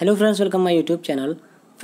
hello friends welcome my YouTube channel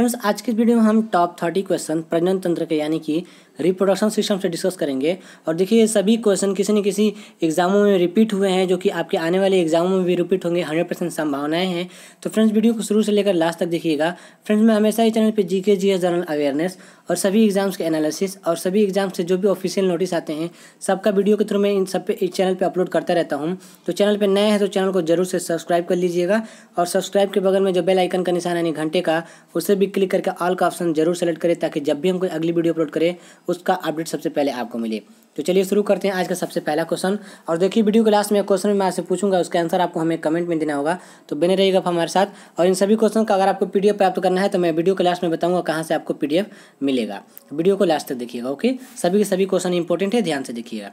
friends आज के video में हम टॉप थर्टी क्वेश्चन प्रजनन तंत्र के यानी कि रिप्रोडक्शन सिस्टम से डिस्कस करेंगे और देखिए सभी क्वेश्चन किसी न किसी एग्जामों में रिपीट हुए हैं जो कि आपके आने वाले एग्जामों में भी रिपीट होंगे हंड्रेड परसेंट संभावनाएं हैं तो फ्रेंड्स वीडियो को शुरू से लेकर लास्ट तक देखिएगा फ्रेंड्स मैं हमेशा ही चैनल पर जी के जी एस जनरल अवेयरनेस और सभी एग्जाम्स के एनालिसिस और सभी एग्जाम से जो भी ऑफिशियल नोटिस आते हैं सबका वीडियो के थ्रू मैं इन सब पे इस चैनल पर अपलोड करता रहता हूँ तो चैनल पर नए हैं तो चैनल को जरूर से सब्सक्राइब कर लीजिएगा और सब्सक्राइब के बगल में जो बेल आइकन का निशान यानी घंटे का उसे भी क्लिक करके ऑल का ऑप्शन जरूर सेलेक्ट करें ताकि जब भी हम कोई अगली वीडियो अपलोड करें उसका अपडेट सबसे पहले आपको मिले तो चलिए शुरू करते हैं आज का सबसे पहला क्वेश्चन और देखिए वीडियो के लास्ट में क्वेश्चन मैं आपसे पूछूंगा उसका आंसर आपको हमें कमेंट में देना होगा तो बने रहिएगा हमारे साथ और इन सभी क्वेश्चन का अगर आपको पीडीएफ प्राप्त करना है तो मैं वीडियो के लास्ट में बताऊंगा कहाँ से आपको पीडीएफ मिलेगा वीडियो को लास्ट तक देखिएगा ओके सभी के सभी क्वेश्चन इंपॉर्टेंट है ध्यान से देखिएगा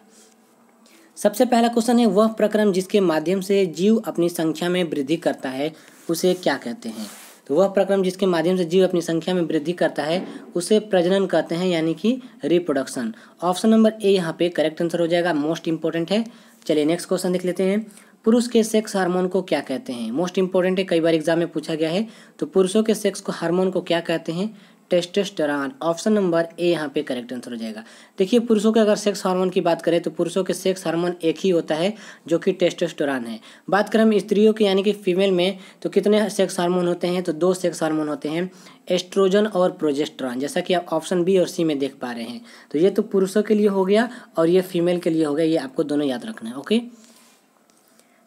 सबसे पहला क्वेश्चन है वह प्रक्रम जिसके माध्यम से जीव अपनी संख्या में वृद्धि करता है उसे क्या कहते हैं तो वह प्रक्रम जिसके माध्यम से जीव अपनी संख्या में वृद्धि करता है उसे प्रजनन कहते हैं यानी कि रिप्रोडक्शन ऑप्शन नंबर ए यहाँ पे करेक्ट आंसर हो जाएगा मोस्ट इंपॉर्टेंट है चलिए नेक्स्ट क्वेश्चन देख लेते हैं पुरुष के सेक्स हार्मोन को क्या कहते हैं मोस्ट इंपॉर्टेंट है कई बार एग्जाम में पूछा गया है तो पुरुषों के सेक्स को हार्मोन को क्या कहते हैं टेस्टेस्टरान ऑप्शन नंबर ए यहाँ पे करेक्ट आंसर हो जाएगा देखिए पुरुषों के अगर सेक्स हार्मोन की बात करें तो पुरुषों के सेक्स हार्मोन एक ही होता है जो कि टेस्टेस्टोरान है बात करें हम स्त्रियों की यानी कि फीमेल में तो कितने सेक्स हार्मोन होते हैं तो दो सेक्स हार्मोन होते हैं एस्ट्रोजन और प्रोजेस्ट्रॉन जैसा कि आप ऑप्शन बी और सी में देख पा रहे हैं तो ये तो पुरुषों के लिए हो गया और ये फीमेल के लिए हो गया ये आपको दोनों याद रखना है ओके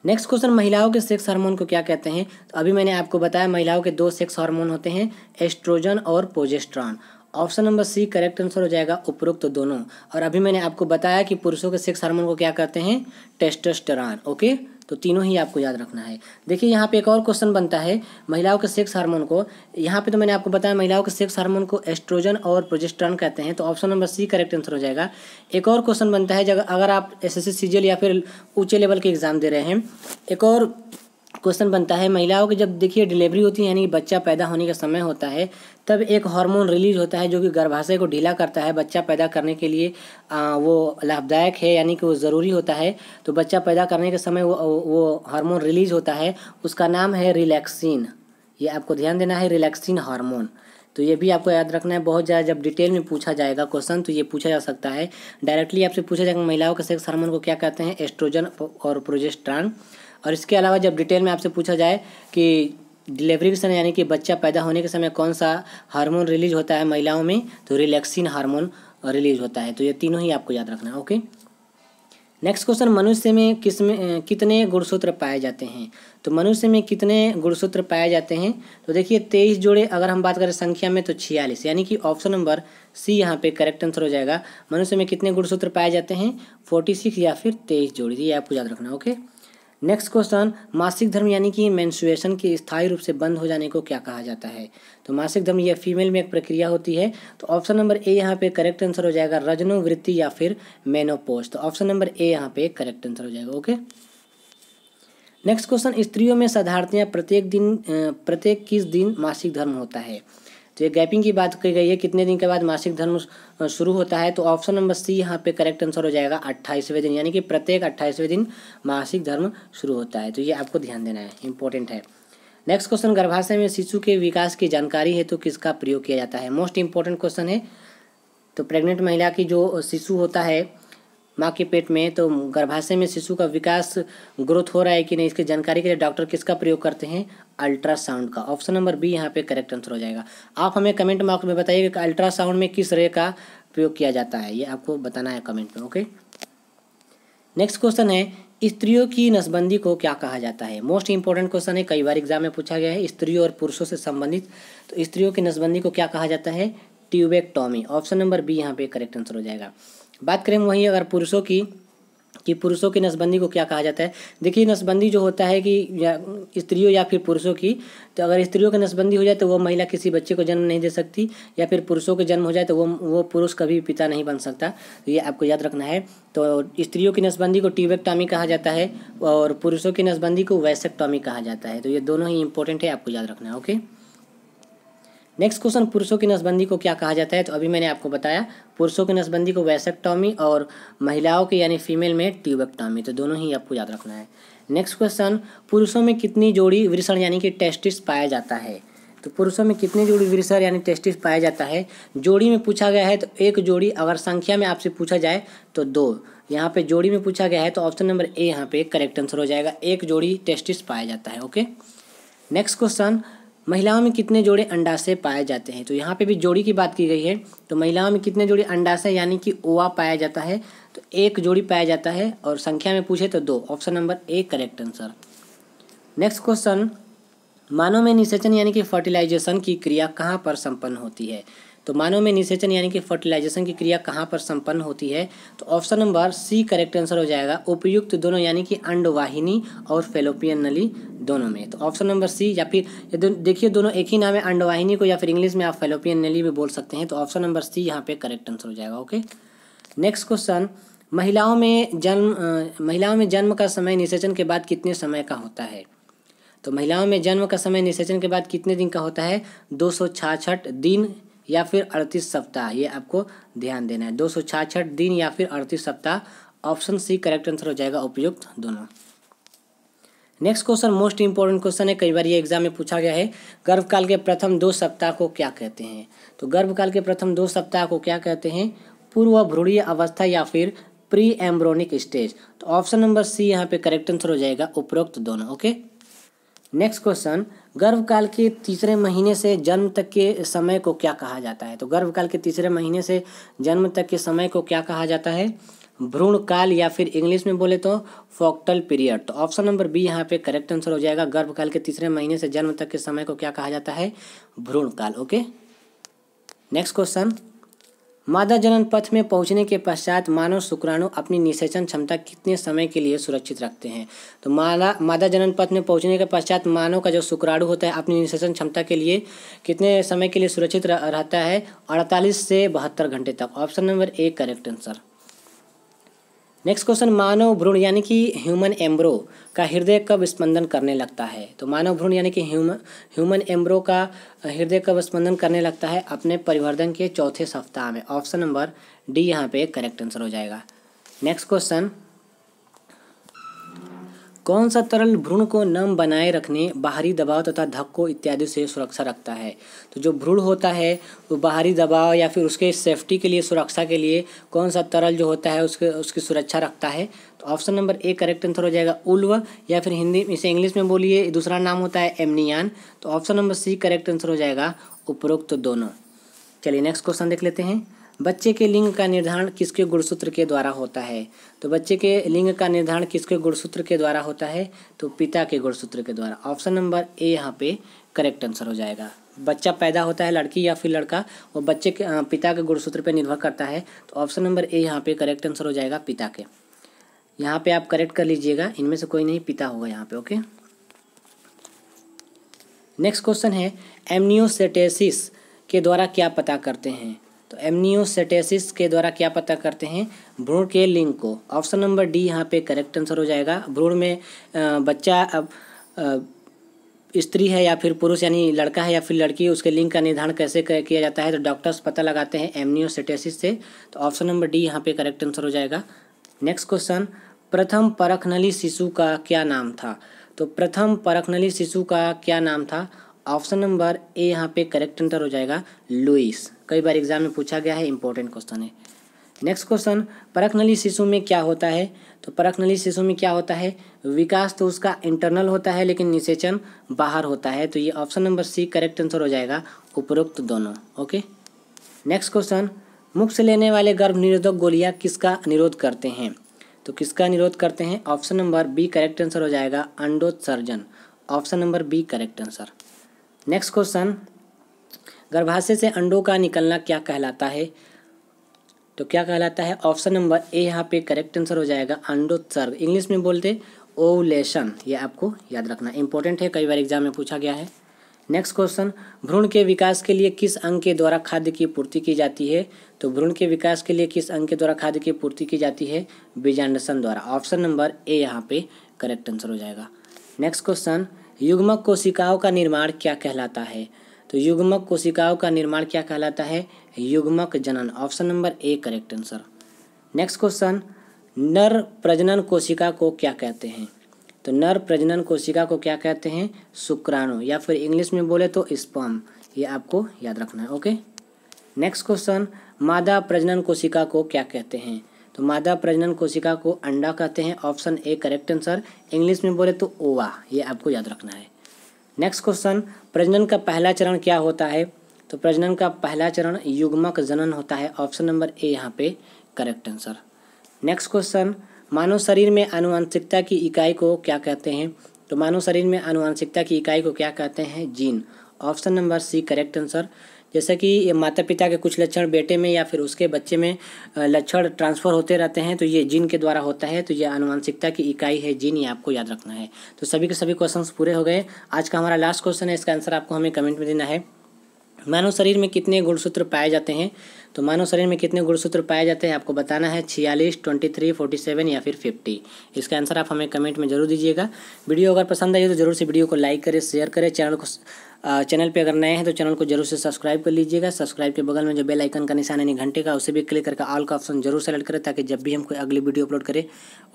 नेक्स्ट क्वेश्चन महिलाओं के सेक्स हार्मोन को क्या कहते हैं तो अभी मैंने आपको बताया महिलाओं के दो सेक्स हार्मोन होते हैं एस्ट्रोजन और progesterone option number C correct answer हो जाएगा उपरोक्त तो दोनों और अभी मैंने आपको बताया कि पुरुषों के सेक्स हार्मोन को क्या कहते हैं टेस्टोस्टेरॉन ओके तो तीनों ही आपको याद रखना है देखिए यहाँ पे एक और क्वेश्चन बनता है महिलाओं के सेक्स हार्मोन को यहाँ पे तो मैंने आपको बताया महिलाओं के सेक्स हार्मोन को एस्ट्रोजन और प्रोजेस्ट्रॉन कहते हैं तो option number C correct answer हो जाएगा एक और क्वेश्चन बनता है जब अगर आप एस एस या फिर ऊँचे लेवल के एग्ज़ाम दे रहे हैं एक और क्वेश्चन बनता है महिलाओं के जब देखिए डिलीवरी होती है यानी बच्चा पैदा होने का समय होता है तब एक हार्मोन रिलीज होता है जो कि गर्भाशय को ढीला करता है बच्चा पैदा करने के लिए आ, वो लाभदायक है यानी कि वो ज़रूरी होता है तो बच्चा पैदा करने के समय वो वो हार्मोन रिलीज होता है उसका नाम है रिलैक्सिन ये आपको ध्यान देना है रिलैक्सिन हारमोन तो ये भी आपको याद रखना है बहुत ज़्यादा जब डिटेल में पूछा जाएगा क्वेश्चन तो ये पूछा जा सकता है डायरेक्टली आपसे पूछा जाएगा महिलाओं के सेक्स हार्मोन को क्या कहते हैं एस्ट्रोजन और प्रोजेस्ट्रांग और इसके अलावा जब डिटेल में आपसे पूछा जाए कि डिलीवरी के समय यानी कि बच्चा पैदा होने के समय कौन सा हार्मोन रिलीज होता है महिलाओं में तो रिलैक्सिन हार्मोन रिलीज होता है तो ये तीनों ही आपको याद रखना है ओके नेक्स्ट क्वेश्चन मनुष्य में किस में कितने गुणसूत्र पाए जाते हैं तो मनुष्य में कितने गुणसूत्र पाए जाते हैं तो देखिए तेईस जोड़े अगर हम बात करें संख्या में तो छियालीस यानी कि ऑप्शन नंबर सी यहाँ पे करेक्ट आंसर हो जाएगा मनुष्य में कितने गुणसूत्र पाए जाते हैं फोर्टी सिक्स या फिर तेईस जोड़े तो ये आपको याद रखना ओके नेक्स्ट क्वेश्चन मासिक धर्म यानी कि मैंसुएशन के स्थायी रूप से बंद हो जाने को क्या कहा जाता है तो मासिक धर्म यह फीमेल में एक प्रक्रिया होती है तो ऑप्शन नंबर ए यहाँ पे करेक्ट आंसर हो जाएगा रजनोवृत्ति या फिर मेनोपोज तो ऑप्शन नंबर ए यहाँ पे करेक्ट आंसर हो जाएगा ओके नेक्स्ट क्वेश्चन स्त्रियों में साधारणतया प्रत्येक दिन प्रत्येक किस दिन मासिक धर्म होता है तो ये गैपिंग की बात की गई है कितने दिन के बाद मासिक धर्म शुरू होता है तो ऑप्शन नंबर सी यहाँ पे करेक्ट आंसर हो जाएगा अट्ठाईसवें दिन यानी कि प्रत्येक अट्ठाईसवें दिन मासिक धर्म शुरू होता है तो ये आपको ध्यान देना है इंपॉर्टेंट है नेक्स्ट क्वेश्चन गर्भाशय में शिशु के विकास की जानकारी है तो किसका प्रयोग किया जाता है मोस्ट इंपॉर्टेंट क्वेश्चन है तो प्रेग्नेंट महिला की जो शिशु होता है माँ के पेट में तो गर्भाशय में शिशु का विकास ग्रोथ हो रहा है कि नहीं इसकी जानकारी के लिए डॉक्टर किसका प्रयोग करते हैं अल्ट्रासाउंड का ऑप्शन नंबर बी यहाँ पे करेक्ट आंसर हो जाएगा आप हमें कमेंट बॉक्स में बताइए कि अल्ट्रासाउंड में किस रे का प्रयोग किया जाता है ये आपको बताना है कमेंट में ओके नेक्स्ट क्वेश्चन है स्त्रियों की नसबंदी को क्या कहा जाता है मोस्ट इंपॉर्टेंट क्वेश्चन है कई बार एग्जाम में पूछा गया है स्त्रियों और पुरुषों से संबंधित तो स्त्रियों की नसबंदी को क्या कहा जाता है ट्यूबेक्टॉमी ऑप्शन नंबर बी यहाँ पे करेक्ट आंसर हो जाएगा बात करें वहीं अगर पुरुषों की कि पुरुषों की नसबंदी को क्या कहा जाता है देखिए नसबंदी जो होता है कि या स्त्रियों या फिर पुरुषों की तो अगर स्त्रियों की नसबंदी हो जाए तो वो महिला किसी बच्चे को जन्म नहीं दे सकती या फिर पुरुषों के जन्म हो जाए तो वो वो पुरुष कभी पिता नहीं बन सकता तो ये आपको याद रखना है तो स्त्रियों की नसबंदी को ट्यूबेक्टॉमी कहा जाता है और पुरुषों की नसबंदी को वैसेक्टॉमी कहा जाता है तो ये दोनों ही इंपॉर्टेंट है आपको याद रखना है ओके नेक्स्ट क्वेश्चन पुरुषों की नसबंदी को क्या कहा जाता है तो अभी मैंने आपको बताया पुरुषों की नसबंदी को वैसेक्टॉमी और महिलाओं के यानी फीमेल में ट्यूबेक्टॉमी तो दोनों ही आपको याद रखना है नेक्स्ट क्वेश्चन पुरुषों में कितनी जोड़ी वृषण यानी कि टेस्टिस पाया जाता है तो पुरुषों में कितनी जोड़ी वृषण यानी टेस्टिस पाया जाता है जोड़ी में पूछा गया है तो एक जोड़ी अगर संख्या में आपसे पूछा जाए तो दो यहाँ पे जोड़ी में पूछा गया है तो ऑप्शन नंबर ए यहाँ पे करेक्ट आंसर हो जाएगा एक जोड़ी टेस्टिस पाया जाता है ओके नेक्स्ट क्वेश्चन महिलाओं में कितने जोड़े अंडाशय पाए जाते हैं तो यहाँ पे भी जोड़ी की बात की गई है तो महिलाओं में कितने जोड़े अंडाशय यानी कि ओवा पाया जाता है तो एक जोड़ी पाया जाता है और संख्या में पूछे तो दो option number A correct answer next question मानव में निषेचन यानी कि फर्टिलाइजेशन की क्रिया कहाँ पर संपन्न होती है तो मानव में निषेचन यानी कि फर्टिलाइजेशन की क्रिया कहाँ पर संपन्न होती है तो option number C correct answer हो जाएगा उपयुक्त दोनों यानी कि अंडवाहिनी और फेलोपियन नली दोनों में तो ऑप्शन नंबर सी या फिर देखिए दोनों एक ही नाम है अंडवाहिनी को या फिर इंग्लिश में आप फेलोपियन नली भी बोल सकते हैं तो ऑप्शन नंबर सी यहाँ पे करेक्ट आंसर हो जाएगा ओके नेक्स्ट क्वेश्चन महिलाओं में जन्म महिलाओं में जन्म का समय निषेचन के बाद कितने समय का होता है तो महिलाओं में जन्म का समय निषेचन के बाद कितने दिन का होता है दो दिन या फिर अड़तीस सप्ताह ये आपको ध्यान देना है दो सौ छाछठ दिन या फिर अड़तीस सप्ताह ऑप्शन सी करेक्ट आंसर हो जाएगा उपयुक्त दोनों next question most important question है कई बार ये एग्जाम में पूछा गया है गर्भकाल के प्रथम दो सप्ताह को क्या कहते हैं तो गर्भकाल के प्रथम दो सप्ताह को क्या कहते हैं पूर्व भ्रूणीय अवस्था या फिर प्री एम्ब्रोनिक स्टेज तो ऑप्शन नंबर सी यहाँ पे करेक्ट आंसर हो जाएगा उपरोक्त दोनों ओके नेक्स्ट क्वेश्चन गर्भकाल के तीसरे महीने से जन्म तक के समय को क्या कहा जाता है तो गर्भकाल के तीसरे महीने से जन्म तक के समय को क्या कहा जाता है भ्रूण काल या फिर इंग्लिश में बोले तो फोक्टल पीरियड तो ऑप्शन नंबर बी यहाँ पे करेक्ट आंसर हो जाएगा गर्भकाल के तीसरे महीने से जन्म तक के समय को क्या कहा जाता है भ्रूण काल ओके नेक्स्ट क्वेश्चन मादा जनन पथ में पहुंचने के पश्चात मानव शुक्राणु अपनी निषेचन क्षमता कितने समय के लिए सुरक्षित रखते हैं तो मादा मादा जनन पथ में पहुंचने के पश्चात मानव का जो शुक्राणु होता है अपनी निषेचन क्षमता के लिए कितने समय के लिए सुरक्षित रहता है अड़तालीस से बहत्तर घंटे तक option number A correct answer next question मानव भ्रूण यानी कि ह्यूमन एम्ब्रो का हृदय कब स्पंदन करने लगता है तो मानव भ्रूण यानी कि ह्यूमन ह्यूमन एम्ब्रो का हृदय कब स्पंदन करने लगता है अपने परिवर्धन के चौथे सप्ताह में ऑप्शन नंबर डी यहाँ पे करेक्ट आंसर हो जाएगा नेक्स्ट क्वेश्चन कौन सा तरल भ्रूण को नम बनाए रखने बाहरी दबाव तथा धक्कों इत्यादि से सुरक्षा रखता है तो जो भ्रूण होता है वो बाहरी दबाव या फिर उसके सेफ्टी के लिए सुरक्षा के लिए कौन सा तरल जो होता है उसके उसकी सुरक्षा रखता है तो option number A correct answer हो जाएगा उल्व या फिर हिंदी इसे इंग्लिश में बोलिए दूसरा नाम होता है एमनियान तो option number C correct answer हो जाएगा उपरोक्त तो दोनों चलिए नेक्स्ट क्वेश्चन देख लेते हैं बच्चे के लिंग का निर्धारण किसके गुणसूत्र के द्वारा होता है तो बच्चे के लिंग का निर्धारण किसके गुणसूत्र के द्वारा होता है तो पिता के गुणसूत्र के द्वारा ऑप्शन नंबर ए यहाँ पे करेक्ट आंसर हो जाएगा बच्चा पैदा होता है लड़की या फिर लड़का वो बच्चे के पिता के गुणसूत्र पर निर्भर करता है तो ऑप्शन नंबर ए यहाँ पे करेक्ट आंसर हो जाएगा पिता के यहाँ पे आप करेक्ट कर लीजिएगा इनमें से कोई नहीं पिता होगा यहाँ पे ओके नेक्स्ट क्वेश्चन है एमनियोसेटेसिस के द्वारा क्या पता करते हैं तो एमनियोसेटेसिस के द्वारा क्या पता करते हैं भ्रूण के लिंग को ऑप्शन नंबर डी यहाँ पे करेक्ट आंसर हो जाएगा भ्रूण में बच्चा अब स्त्री है या फिर पुरुष यानी लड़का है या फिर लड़की उसके लिंग का निर्धारण कैसे किया जाता है तो डॉक्टर्स पता लगाते हैं एमनियोसेटेसिस से तो ऑप्शन नंबर डी यहाँ पे करेक्ट आंसर हो जाएगा नेक्स्ट क्वेश्चन प्रथम परखनली शिशु का क्या नाम था तो प्रथम परखनली शिशु का क्या नाम था ऑप्शन नंबर ए यहाँ पे करेक्ट आंसर हो जाएगा लुइस कई बार एग्जाम में पूछा गया है इंपॉर्टेंट क्वेश्चन है नेक्स्ट क्वेश्चन परख नली शिशु में क्या होता है तो परख नली शिशु में क्या होता है विकास तो उसका इंटरनल होता है लेकिन निषेचन बाहर होता है तो ये option number C correct answer हो जाएगा उपरोक्त दोनों ओके नेक्स्ट क्वेश्चन मुख से लेने वाले गर्भ निरोधक गोलियाँ किसका निरोध करते हैं तो किसका निरोध करते हैं option number B correct answer हो जाएगा अंडोत्सर्जन option number B correct answer next question गर्भाशय से अंडों का निकलना क्या कहलाता है तो क्या कहलाता है ऑप्शन नंबर ए यहाँ पे करेक्ट आंसर हो जाएगा अंडोत्सर्ग इंग्लिश में बोलते ओवलेशन ये आपको याद रखना इंपॉर्टेंट है कई बार एग्जाम में पूछा गया है नेक्स्ट क्वेश्चन भ्रूण के विकास के लिए किस अंग के द्वारा खाद्य की पूर्ति की जाती है तो भ्रूण के विकास के लिए किस अंग के द्वारा खाद्य की पूर्ति की जाती है बीजांडसन द्वारा ऑप्शन नंबर ए यहाँ पे करेक्ट आंसर हो जाएगा नेक्स्ट क्वेश्चन युग्मक कोशिकाओं का निर्माण क्या कहलाता है तो युग्मक कोशिकाओं का निर्माण क्या कहलाता है युग्मक जनन option number A correct answer next question नर प्रजनन कोशिका को क्या कहते हैं तो नर प्रजनन कोशिका को क्या कहते हैं शुक्राणु या फिर इंग्लिश में बोले तो स्पम ये आपको याद रखना है ओके नेक्स्ट क्वेश्चन मादा प्रजनन कोशिका को क्या कहते हैं तो मादा प्रजनन कोशिका को अंडा कहते हैं option A correct answer English में बोले तो ओवा ये आपको याद रखना है नेक्स्ट क्वेश्चन प्रजनन का पहला चरण क्या होता है तो प्रजनन का पहला चरण युग्मक जनन होता है ऑप्शन नंबर ए यहाँ पे करेक्ट आंसर नेक्स्ट क्वेश्चन मानव शरीर में आनुवंशिकता की इकाई को क्या कहते हैं तो मानव शरीर में आनुवंशिकता की इकाई को क्या कहते हैं gene option number C correct answer जैसा कि माता पिता के कुछ लक्षण बेटे में या फिर उसके बच्चे में लक्षण ट्रांसफ़र होते रहते हैं तो ये जीन के द्वारा होता है तो ये अनुवांशिकता की इकाई है जीन ये आपको याद रखना है तो सभी के सभी क्वेश्चन पूरे हो गए आज का हमारा लास्ट क्वेश्चन है इसका आंसर आपको हमें कमेंट में देना है मानव शरीर में कितने गुणसूत्र पाए जाते हैं तो मानव शरीर में कितने गुणसूत्र पाए जाते हैं आपको बताना है छियालीस ट्वेंटी थ्री फोर्टी सेवन या फिर फिफ्टी इसका आंसर आप हमें कमेंट में जरूर दीजिएगा वीडियो अगर पसंद आई तो जरूर से वीडियो को लाइक करें शेयर करें चैनल को चैनल पे अगर नए हैं तो चैनल को जरूर से सब्सक्राइब कर लीजिएगा सब्सक्राइब के बगल में जो बेल आइकन का निशान यानी घंटे का उसे भी क्लिक करके ऑल का ऑप्शन जरूर सेलेक्ट करें ताकि जब भी हम कोई अगली वीडियो अपलोड करें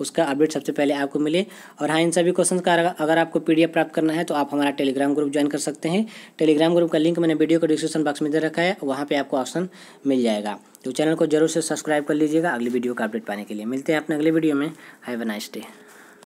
उसका अपडेट सबसे पहले आपको मिले और हाँ इन सभी क्वेश्चन का अगर आपको पी प्राप्त करना है तो आप हमारा टेलीग्राम ग्रुप ज्वाइन कर सकते हैं टेलीग्राम ग्रुप का लिंक मैंने वीडियो को डिस्क्रिप्शन बॉक्स में दे रखा है वहाँ पर आपको ऑप्शन मिल जाएगा तो चैनल को जरूर से सब्सक्राइब कर लीजिएगा अगली वीडियो का अपडेट पाने के लिए मिलते हैं अपने अगले वीडियो में हैव अ नाइस डे